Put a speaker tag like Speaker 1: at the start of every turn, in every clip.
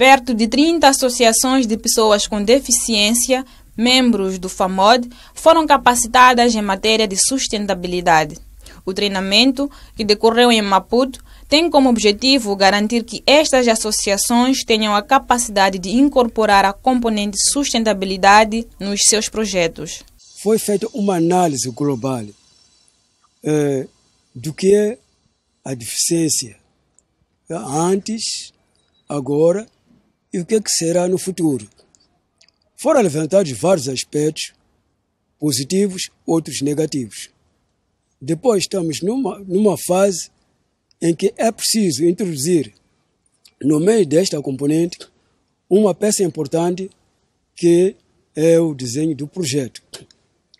Speaker 1: Perto de 30 associações de pessoas com deficiência, membros do FAMOD, foram capacitadas em matéria de sustentabilidade. O treinamento, que decorreu em Maputo, tem como objetivo garantir que estas associações tenham a capacidade de incorporar a componente sustentabilidade nos seus projetos.
Speaker 2: Foi feita uma análise global eh, do que é a deficiência eh, antes, agora e o que, é que será no futuro. Foram levantados vários aspectos, positivos, outros negativos. Depois estamos numa, numa fase em que é preciso introduzir, no meio desta componente, uma peça importante que é o desenho do projeto,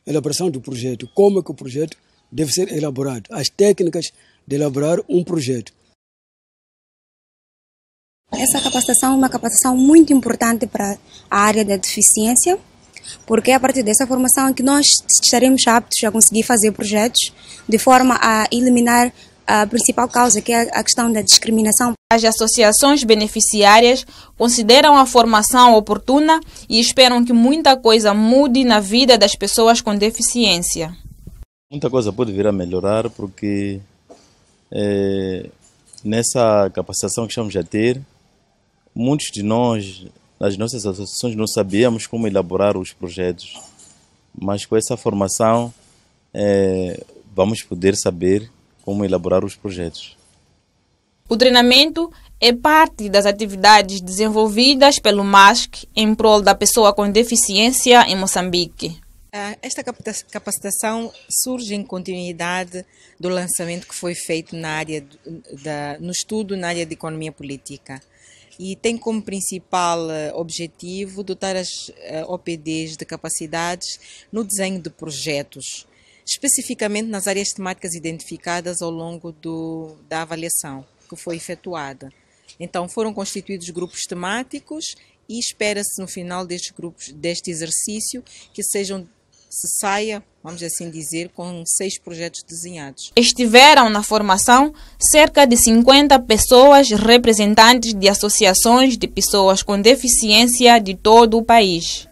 Speaker 2: a elaboração do projeto, como é que o projeto deve ser elaborado, as técnicas de elaborar um projeto
Speaker 3: essa capacitação é uma
Speaker 1: capacitação muito importante para a área da deficiência, porque é a partir dessa formação é que nós estaremos aptos a conseguir fazer projetos de forma a eliminar a principal causa, que é a questão da discriminação. As associações beneficiárias consideram a formação oportuna e esperam que muita coisa mude na vida das pessoas com deficiência.
Speaker 3: Muita coisa pode vir a melhorar porque é, nessa capacitação que estamos a ter, Muitos de nós, nas nossas associações, não sabíamos como elaborar os projetos, mas com essa formação é, vamos poder saber como elaborar os projetos.
Speaker 1: O treinamento é parte das atividades desenvolvidas pelo MASC em prol da pessoa com deficiência em Moçambique.
Speaker 4: Ah, esta capacitação surge em continuidade do lançamento que foi feito na área da, no estudo na área de economia política e tem como principal eh, objetivo dotar as eh, OPDs de capacidades no desenho de projetos, especificamente nas áreas temáticas identificadas ao longo do, da avaliação que foi efetuada. Então, foram constituídos grupos temáticos e espera-se no final destes grupos, deste exercício, que sejam se saia, vamos assim dizer, com seis projetos desenhados.
Speaker 1: Estiveram na formação cerca de 50 pessoas representantes de associações de pessoas com deficiência de todo o país.